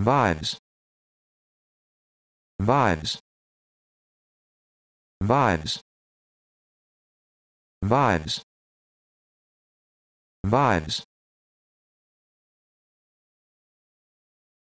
Vibes. Vibes. Vibes. Vibes. Vibes.